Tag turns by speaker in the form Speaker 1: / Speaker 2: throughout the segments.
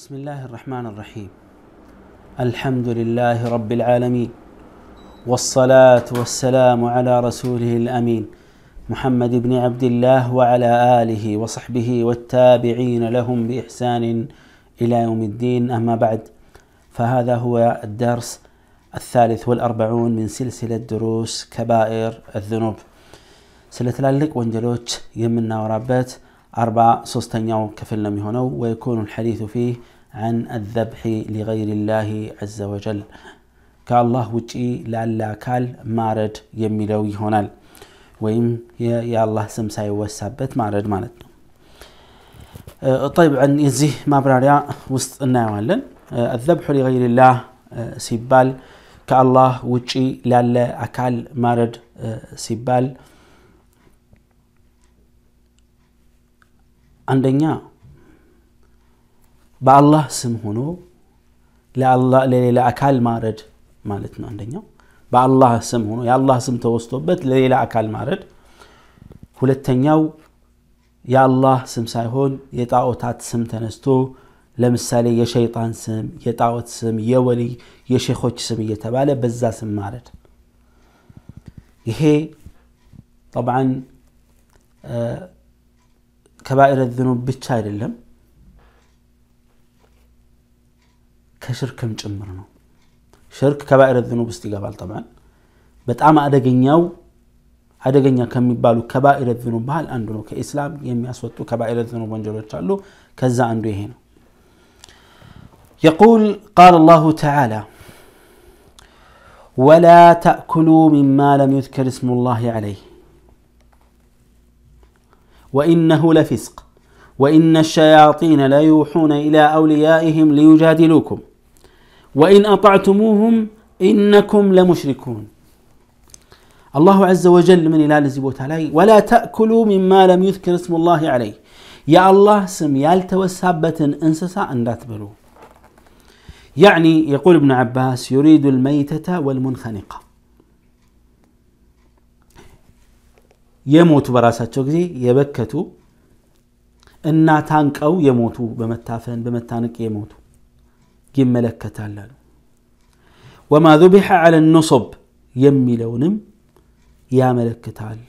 Speaker 1: بسم الله الرحمن الرحيم الحمد لله رب العالمين والصلاة والسلام على رسوله الأمين محمد بن عبد الله وعلى آله وصحبه والتابعين لهم بإحسان إلى يوم الدين أما بعد فهذا هو الدرس الثالث والأربعون من سلسلة دروس كبائر الذنوب سلسلة لك ونجلوش يمنا ورابات أربع سستين يوم كفلنا مهنو ويكون الحديث فيه عن الذبح لغير الله عز وجل كالله وجئي لألا كال مارد يميلوي هنال ويم يا الله سمساي وسابت مارد مالت أه، طيب عن يزيه ما براريا وسط النايوالن أه، الذبح لغير الله أه، سيبال كالله وجئي لألا أكال مارد سيبال سيبال አንደኛ በአላህ ስም ሆኖ ለሌላ አካል ማረድ ማለት ነው። አንደኛው በአላህ ስም ሆኖ የአላህ ስም ተወስቶበት ለሌላ አካል ማረድ። ሁለተኛው የአላህ ስም ሳይሆን የጣዖታት ስም ተነስቶ ለምሳሌ የሸይጣን ስም፣ የጣዖት ስም፣ የወሊ የሼኾች ስም እየተባለ በዛ ስም ማረድ። ይሄ ጠብዓን كبائر الذنوب بتشاير لهم كشركم جمرنا شرك كبائر الذنوب استقبال طبعا بتعمى أدقنياو أدقنيا كم يبالو كبائر الذنوب بحال أندونو كإسلام يم أسوتو كبائر الذنوب وانجلو تشالو كذا أندو هنا يقول قال الله تعالى ولا تأكلوا مما لم يذكر اسم الله عليه وإنه لفسق وإن الشياطين ليوحون إلى أوليائهم ليجادلوكم وإن أطعتموهم إنكم لمشركون الله عز وجل من إلى وتعالى ولا تأكلوا مما لم يذكر اسم الله عليه يا الله سم أن لا እንዳትበሉ يعني يقول ابن عباس يريد الميتة والمنخنقة የሞቱ በራሳቸው ጊዜ የበከቱ እና ታንቀው የሞቱ በመታፈን በመታነቅ የሞቱ ይመለከታል አሉ ወማ ذبح على النصب የሚለውንም ያመለክታል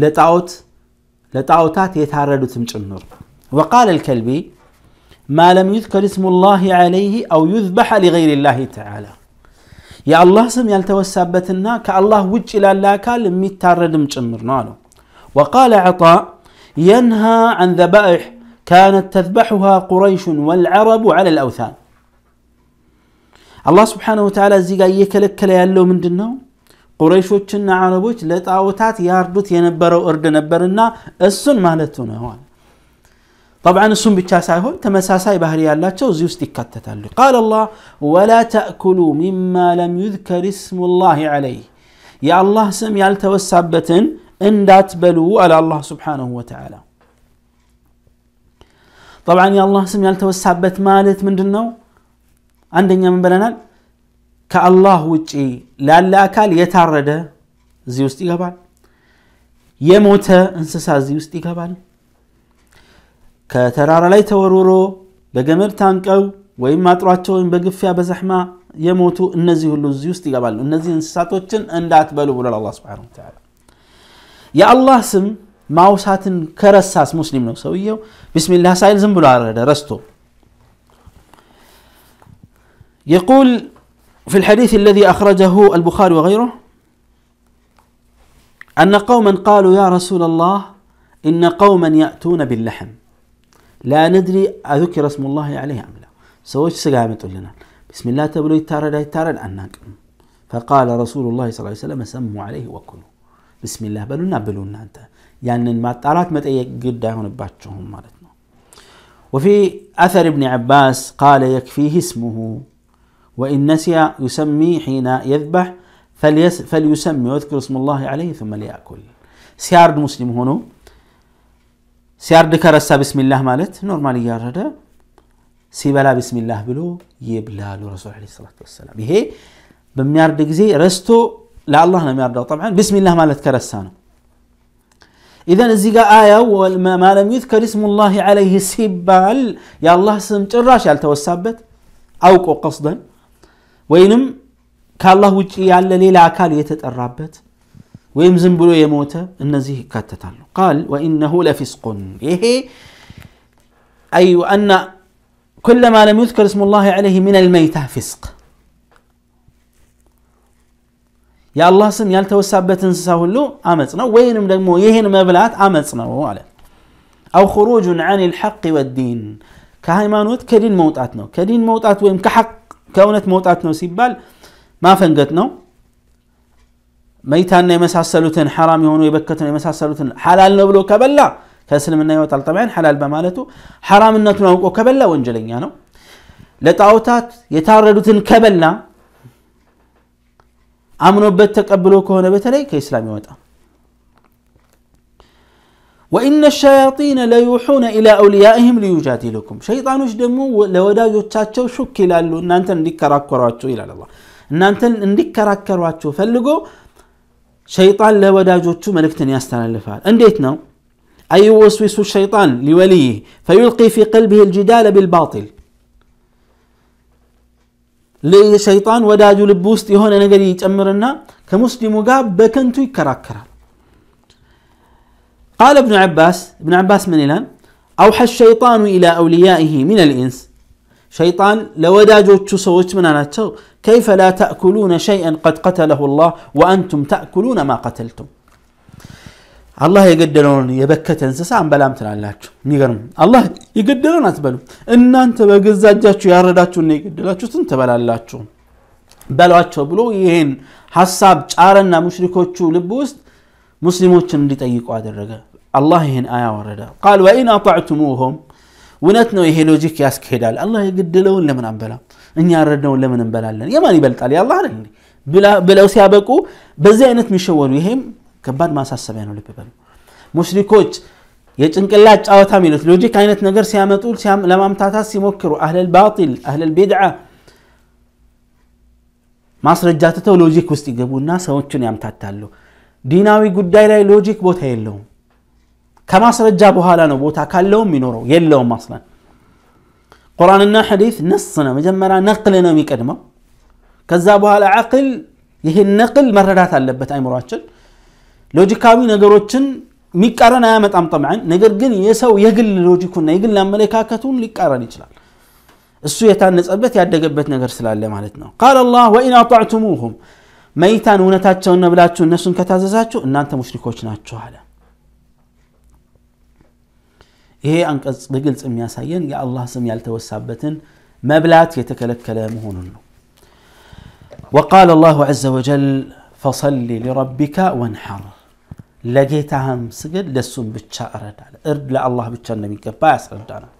Speaker 1: ለጣዖት ለጣዖታት የታረዱትም ጭምር وقال الكلبي ما لم يذكر اسم الله عليه أو يذبح لغير الله تعالى يا الله سم يلتوسابتنا كالله وجه إلى الله كال ميت تاردم جمرنا وقال عطاء ينهى عن ذبائح كانت تذبحها قريش والعرب على الأوثان الله سبحانه وتعالى زيقا يكلك كلا يالو من قريش وچنا عربوش لطاوتات ياردوت ينبرو ارد نبرنا السن مالتونه هون طبعا السم بتشاساي هون تمساساي بهريال لا تشوزيوس قال الله ولا تأكلوا مما لم يذكر اسم الله عليه يا الله سم يالتوسابة إن دات بلو على الله سبحانه وتعالى طبعا يا الله سم يالتوسابة مالت من دنو عندنا من بلنا كالله وجي لا لا كال يتعرض زيوستي قبل يموت انسسا زيوستي قبل كترار ليت ورورو بجمر تانكو ويم ماتراتو ويم بجفيا بزحمة يموتوا النزيه اللي زيوس تقبل النزيه انساتوتن ان لا تبلو بلا الله سبحانه وتعالى يا الله سم ما وساتن كرساس مسلم لو سويه بسم الله سائل زنبلا رستو يقول في الحديث الذي أخرجه البخاري وغيره أن قوما قالوا يا رسول الله إن قوما يأتون باللحم لا ندري أذكر اسم الله عليه أم لا سويش سقا لنا بسم الله تبلو يتارد يتارد أنك فقال رسول الله صلى الله عليه وسلم سموا عليه وكلوا بسم الله بلونا بلونا أنت يعني ما تارات ما تأيقد هون باتشهم مالتنا وفي أثر ابن عباس قال يكفيه اسمه وإن نسي يسمي حين يذبح فليسمي ويذكر اسم الله عليه ثم ليأكل سيارد مسلم هنا سيارد كارسا بسم الله مالت نورمال يارد سيبلا بسم الله بلو يبلا لرسول عليه الصلاة والسلام بهي بميارد زي رستو لا الله لم يرضى طبعا بسم الله مالت كارسا إذا الزيقة آية وما لم يذكر اسم الله عليه سبال يا الله اسم جراش يا التوسابت أوكو قصدا وينم كالله وجي على ليلة أكال يتت الرابت ወይም ዝም ብሎ የሞተ እነዚህ ይካተታሉ ቃል ወኢነሁ ለፊስቁን ይሄ አዩ አና كلما لم يذكر اسم الله عليه من الميتة فسق يا الله سم يالتوسع بتنسى هلو عمتنا وين مدمو يهن مبلات عمتنا وهو على أو خروج عن الحق والدين كهاي ما نوت كدين موتاتنا كدين موتات ويم كحق كونت موتاتنا سيبال ما فنقتنا ميتان يمسح سلوتن حرام يهون ويبكتن يمسح السلوتن حلال نبلو كبلا كسلم النيوة طبعا حلال بمالتو حرام النتو نوكو كبلا وانجلين يعني لطاوتات يتاردوتن كبلا أمنو بيتك أبلو كهون بتلي كإسلام يوتا وإن الشياطين لا يوحون إلى أوليائهم ليجادلكم شيطان وش دمو لو دا يتشاو شك إلى أن أنت نديك إلى الله نانتن أنت نديك راكوراتو فلقو شيطان لا لوداجوቹ መልእክትን ያስተላልፋል انديت نو أي يوسوس الشيطان لوليه فيلقي في قلبه الجدال بالباطل لشيطان وداجو لبوست يهون نجري يتأمرنا كمسلم قاب بكنتو يكراكرا قال ابن عباس ابن عباس من الان أوحى الشيطان إلى أوليائه من الإنس شيطان لوداجو تشوسوش من انا تشو كيف لا تاكلون شيئا قد قتله الله وانتم تاكلون ما قتلتم الله يقدرون يبكت انسسا عن بلام تلالاتش ميغرم الله يقدرون اتبلو ان انت بقزاجاتش يا رداتش ان يقدراتش انت بلالاتش بلواتش بلو يهين حساب تشارنا مشركوتش لبوست مسلموتش اللي تايقوا هذا الرجال الله يهين ايه ورده قال وان اطعتموهم እውነት ነው ይሄ ሎጂክ ያስኬዳል አላ የግድለውን ለምን አንበላ እኛ ያረድነውን ለምን እንበላለን የማን ይበልጣል ያላህ አይደል ብለው ሲያበቁ በዚህ አይነት የሚሸወኑ ይሄም ከባድ ማሳሰቢያ ነው ልብ በሉ ሙሽሪኮች የጭንቅላት ጫወታ ሚሉት ሎጂክ አይነት ነገር ሲያመጡ ለማምታታት ሲሞክሩ አህለል ባጢል አህለል ቢድዓ ማስረጃ ትተው ሎጂክ ውስጥ ይገቡና ሰዎችን ያምታታሉ ዲናዊ ጉዳይ ላይ ሎጂክ ቦታ የለውም كما كماسرجا بها لنا بوتا كاللوم منورو يلوم اصلا قران النا حديث نصنا مجمرا نقلنا ميكدما كذا بها العقل يهي النقل مردات اللبت اي مراتشن لوجيكاوي نقروتشن ميكارنا يا متام طبعا نقرقن يسو يقل لوجيكونا يقل لما ليكاكتون ليكارن يشلال السو يتان أبت يا دقبت نقر سلال مالتنا قال الله وان اطعتموهم ميتان ونتاتشون نبلاتشون نسون كتازازاتشون ان انت مشركوش ناتشو عليهم ይሄ يا በግልጽ የሚያሳየን የአላህ ስም ያልተወሳበትን መብላት የተከለከለ መሆኑን ነው وقال الله عز وجل فصل لربك وانحر لقيتهم سجد لسم بتشا أرد أرد لله بتشا النبي كباس أردنا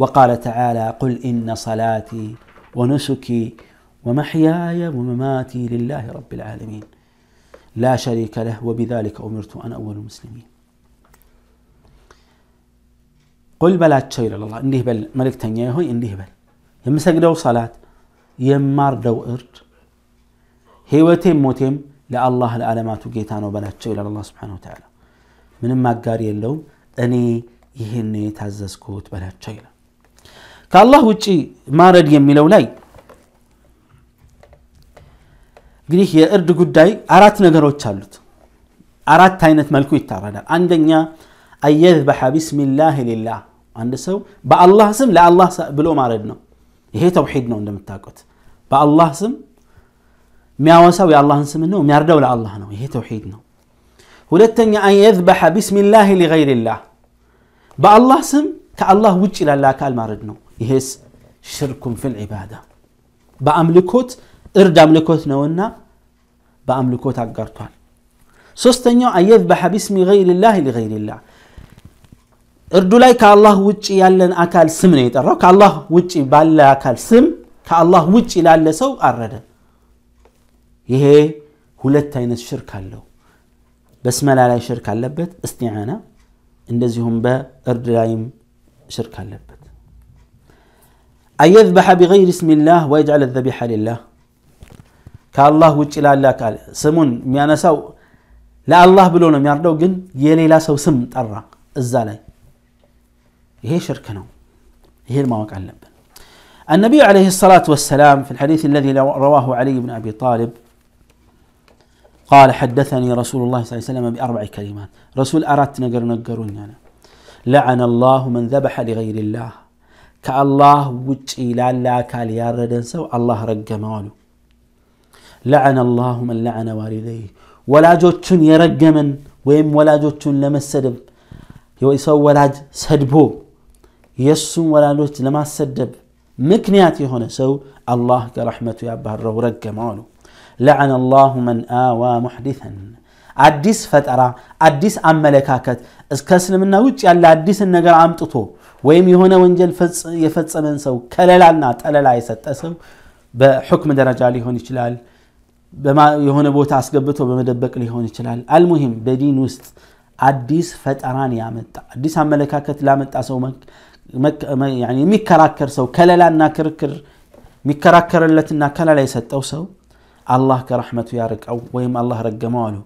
Speaker 1: وقال تعالى قل إن صلاتي ونسكي ومحياي ومماتي لله رب العالمين لا شريك له وبذلك أمرت أنا أول المسلمين ቁል በላቸው ይላል አላህ እንዲህ በል መልእክተኛ ሆይ እንዲህ በል የምሰግደው ሰላት የማርደው እርድ ህይወቴም ሞቴም ለአላህ ለዓለማቱ ጌታ ነው በላቸው ይላል አላህ ስብሓነሁ ወተዓላ ምንም አጋሪ የለውም እኔ ይህን የታዘዝኩት በላቸው ይላል ከአላህ ውጪ ማረድ የሚለው ላይ እንግዲህ የእርድ ጉዳይ አራት ነገሮች አሉት አራት አይነት መልኩ ይታረዳል አንደኛ أن يذبح بسم الله لله عند سو بالله سم لا الله بلو ما ردنا هي توحيد نو እንደምታውቁት بالله سم የሚያወሳው የአላህን ስም ነው የሚያርደው ለአላህ ነው ይሄ ተውሒድ ነው ሁለተኛ አን የዝበሐ ቢስሚላህ ሊገይርላህ በአላህ ስም ከአላህ ውጭ ላለ አካል ማረድ ነው ይሄስ ሽርኩን ፊል ዒባዳ በአምልኮት እርድ አምልኮት ነውና በአምልኮት አጋርቷል ሶስተኛው አን የዝበሐ ቢስሚ ገይርላህ ሊገይርላህ እርዱ ላይ ከአላህ ውጭ ያለን አካል ስም ነው የጠራው ከአላህ ውጭ ባለ አካል ስም ከአላህ ውጭ ላለ ሰው አረደ ይሄ ሁለት አይነት ሽርክ አለው በስመላ ላይ ሽርክ አለበት እስቲዓና እንደዚሁም በእርድ ላይም ሽርክ አለበት አየዝበሐ ቢገይር እስሚላህ ወይጅዓል ዘቢሐ ሊላህ ከአላህ ውጭ ላለ አካል ስሙን የሚያነሳው ለአላህ ብሎ ነው የሚያርደው ግን የሌላ ሰው ስም ጠራ እዛ ላይ هي شركنا هي ይሄን ማወቅ النبي عليه الصلاة والسلام في الحديث الذي رواه علي بن أبي طالب قال حدثني رسول الله صلى الله عليه وسلم بأربع كلمات رسول أردت نقر نقرون أنا لعن الله من ذبح لغير الله كالله وجه إلى الله كال ياردن سو الله رق ماله لعن الله من لعن والديه ولا ወላጆቹን የረገመን ወይም ወላጆቹን ለመሰደብ يسو ولا سدبو የእሱም ወላሎች ለማሰደብ ምክንያት የሆነ ሰው አላህ ከረሕመቱ ያባረው ረገመው አሉ ለዓነ አላሁ መን አዋ ሙሕዲተን አዲስ ፈጠራ አዲስ አመለካከት እስከ እስልምና ውጭ ያለ አዲስን ነገር አምጥቶ ወይም የሆነ ወንጀል የፈጸመን ሰው ከለላና ጠለላ የሰጠ ሰው በሕክም ደረጃ ሊሆን ይችላል የሆነ ቦታ አስገብቶ በመደበቅ ሊሆን ይችላል አልሙሂም በዲን ውስጥ አዲስ ፈጠራን ያመጣ አዲስ አመለካከት ላመጣ ሰው مك يعني ميكراكر سو كلا لا ناكركر ميكراكر سو الله كرحمة يارك أو ويم الله رجماله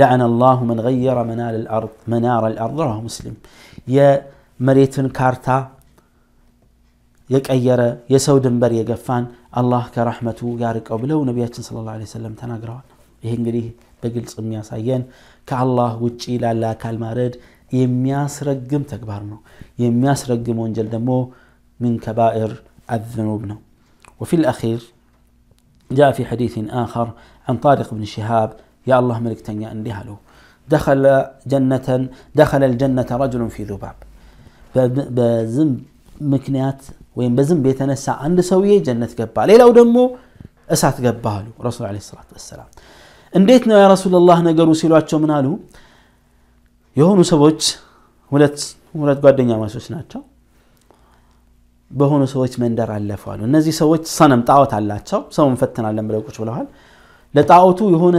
Speaker 1: لعن الله من غير منال الأرض منار الأرض رواه مسلم يا مريتن كارتا يكأيرا يا سودن بري قفان الله كرحمة يارك أو بلون نبيه صلى الله عليه وسلم تناقرا يهنجري بقل صميا سايين كالله وجيلا لا كالمارد የሚያስረግም ተግባር ነው የሚያስረግም ወንጀል ደግሞ من كبائر الذنوب ነው وفي الأخير جاء في حديث آخر عن طارق بن شهاب يا الله ملك تنيا انديها له دخل جنة دخل الجنة رجل في ذباب بزم مكنيات وين بزم بيتنسى عند سوية جنة قبا ليلة ودمو أسات قبا له رسول عليه الصلاة والسلام انديتنا يا رسول الله نقروا سيلواتشو من قالوا የሆኑ ሰዎች ሁለት ጓደኛ ማሶች ናቸው በሆኑ ሰዎች መንደር አለፈዋሉ እነዚህ ሰዎች ሰነም ጣዖት አላቸው ሰው እንፈትናለን ብለው ቁጭ ብለዋል ለጣዖቱ የሆነ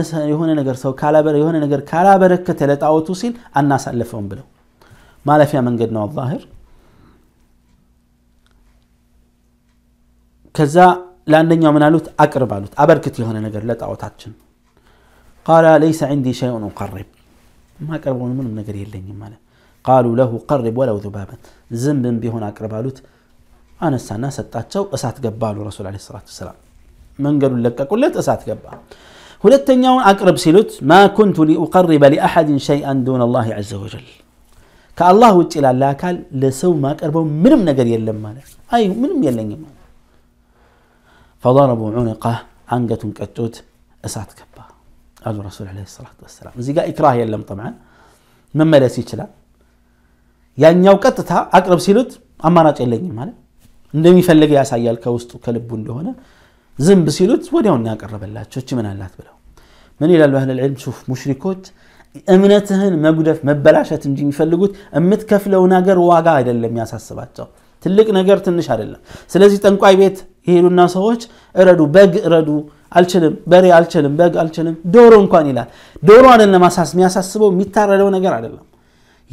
Speaker 1: ነገር ሰው የሆነ ነገር ካላበረከተ ለጣዖቱ ሲል አናሳልፈውም ብለው ማለፊያ መንገድ ነው አዛህር ከዛ ለአንደኛው ምን አሉት አቅርብ አሉት አበርክት የሆነ ነገር ለጣዖታችን ቃላ ለይሰ ንዲ ሸይኡን ኡቀርብ ما قربوا منهم نجر يلني مالا قالوا له قرب ولو ذبابا زنب بهنا قربالوت انا سنا ستاتشو اسات جبالو رسول عليه الصلاه والسلام من قالوا لك قلت اسات جبا ሁለተኛውን አቅርብ ሲሉት ማኩንቱ ሊኡቀርበ ሊአሐድን ሸይአን ዱን አላህ ዘ ወጀል ከአላህ ውጭ ላለ አካል ለሰው ማቀርበው ምንም ነገር የለም اي አይ ምንም የለኝም فضربوا عنقه አንገቱን ቀጡት እሳት ገባ አሉ ረሱል ለ ሰላት ወሰላም እዚህ ጋር ኢክራህ የለም ጠምዐን መመለስ ይችላል ያኛው ቀጥታ አቅርብ ሲሉት አማራጭ የለኝም ማለት እንደሚፈልግ ያሳያል ከውስጡ ከልቡ እንደሆነ ዝንብ ሲሉት ወዲያው እናቀረበላቸው ምን አላት ብለው ምን ይላሉ አህል ልዕልም ሱፍ ሙሽሪኮች እምነትህን መጉደፍ መበላሸት እንጂ የሚፈልጉት የምትከፍለው ነገር ዋጋ አይደለም ያሳስባቸው ትልቅ ነገር ትንሽ አይደለም ስለዚህ ጠንቋይ ቤት የሄዱና ሰዎች እረዱ፣ በግ እረዱ፣ አልችልም፣ በሬ አልችልም፣ በግ አልችልም፣ ዶሮ እንኳን ይላል። ዶሮ ለማሳስ የሚያሳስበው፣ የሚታረደው ነገር አይደለም።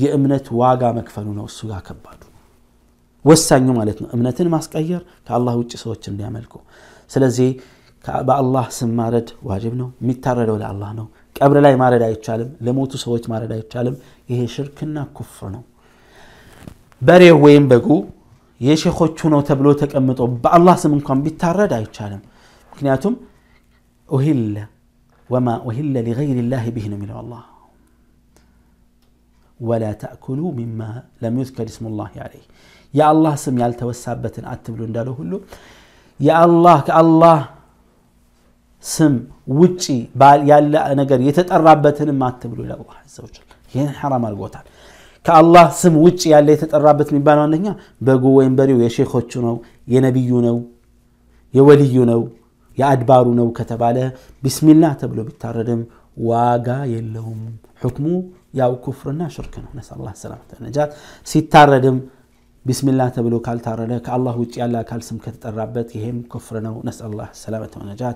Speaker 1: የእምነት ዋጋ መክፈሉ ነው እሱ ጋር ከባዱ ወሳኙ ማለት ነው። እምነትን ማስቀየር ከአላህ ውጭ ሰዎች እንዲያመልኩ። ስለዚህ በአላህ ስም ማረድ ዋጅብ ነው። የሚታረደው ለአላህ ነው። ቀብር ላይ ማረድ አይቻልም። ለሞቱ ሰዎች ማረድ አይቻልም። ይሄ ሽርክና ኩፍር ነው። በሬው ወይም በጉ የሼኾቹ ነው ተብሎ ተቀምጦ በአላህ ስም እንኳን ቢታረድ አይቻልም ምክንያቱም ኡሂለ ወማ ኡሂለ ሊገይር ላህ ብህ ነው የሚለው አላህ ወላ ተእኩሉ ሚማ ለም ዩዝከር ስሙ ላህ አለይህ የአላህ ስም ያልተወሳበትን አትብሉ እንዳለው ሁሉ የአላህ ከአላህ ስም ውጪ ያለ ነገር የተጠራበትንም አትብሉ ይላል አላህ ዘ ወጀል ይህን ሐራም አድርጎታል كالله سم وجه يا ليت الرابط من بانو عندنا بقوة إمبريو يا شيخ خشونو يا نبيونو يا وليونو يا أدبارونو كتب على بسم الله تبلو بالتردم واقا يلهم حكمه يا كفرنا شركنا نسأل الله السلامة النجاة سيتردم بسم الله تبلو قال تردك الله وجه يا الله قال سم كتت يهم كفرنا نسأل الله السلامة والنجاة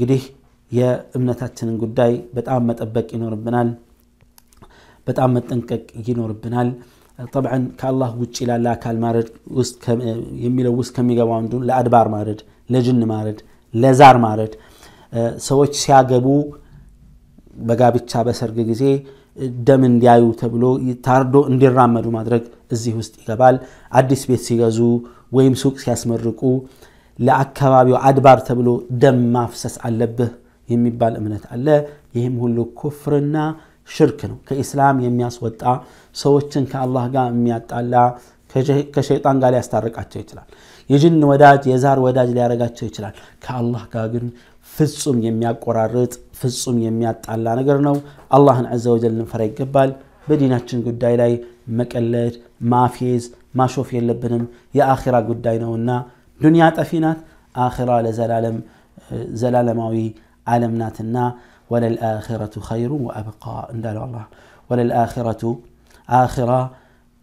Speaker 1: قديه يا ابنة تنقل داي أبك إنه ربنا በጣም መጠንቀቅ ይኖርብናል ጠብዓን ከአላህ ውጭ ላለ አካል ማረድ የሚለው ውስጥ ከሚገባው አንዱ ለአድባር ማረድ ለጅን ማረድ ለዛር ማረድ ሰዎች ሲያገቡ በጋብቻ በሰርግ ጊዜ ደም እንዲያዩ ተብሎ ታርዶ እንዲራመዱ ማድረግ እዚህ ውስጥ ይገባል አዲስ ቤት ሲገዙ ወይም ሱቅ ሲያስመርቁ ለአካባቢው አድባር ተብሎ ደም ማፍሰስ አለብህ የሚባል እምነት አለ ይህም ሁሉ ኩፍርና ሽርክ ነው ከኢስላም የሚያስወጣ ሰዎችን ከአላህ ጋር የሚያጣላ ከሸይጣን ጋር ሊያስታርቃቸው ይችላል የጅን ወዳጅ የዛር ወዳጅ ሊያረጋቸው ይችላል ከአላህ ጋር ግን ፍጹም የሚያቆራርጥ ፍጹም የሚያጣላ ነገር ነው አላህን ዘ ወጀል ልንፈራ ይገባል በዲናችን ጉዳይ ላይ መቀለድ ማፌዝ ማሾፍ የለብንም የአኺራ ጉዳይ ነውና ዱንያ ጠፊ ናት አኺራ ለዘላለም ዘላለማዊ ዓለምናትና ናትና وللآخرة خير وأبقى اندال الله وللآخرة آخرة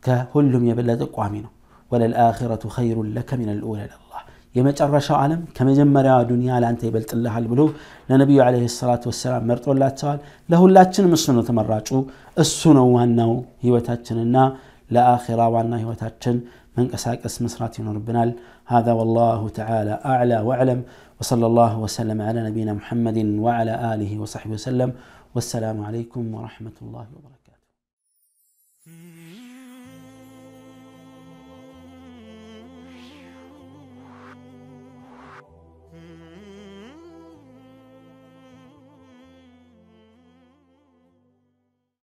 Speaker 1: كهلم يبلد قوامنا وللآخرة خير لك من الأولى لله يما ترشا عالم كما جمّر يا دنيا لأن تبلت الله البلو لنبي عليه الصلاة والسلام مرت الله تعالى له لا تنم السنة مراجو السنة وانه هي تاتشن لآخرة وانه هي من መንቀሳቀስ መስራት ይኖርብናል هذا والله تعالى أعلى وأعلم وصلى الله وسلم على نبينا محمد وعلى آله وصحبه وسلم والسلام عليكم ورحمة الله وبركاته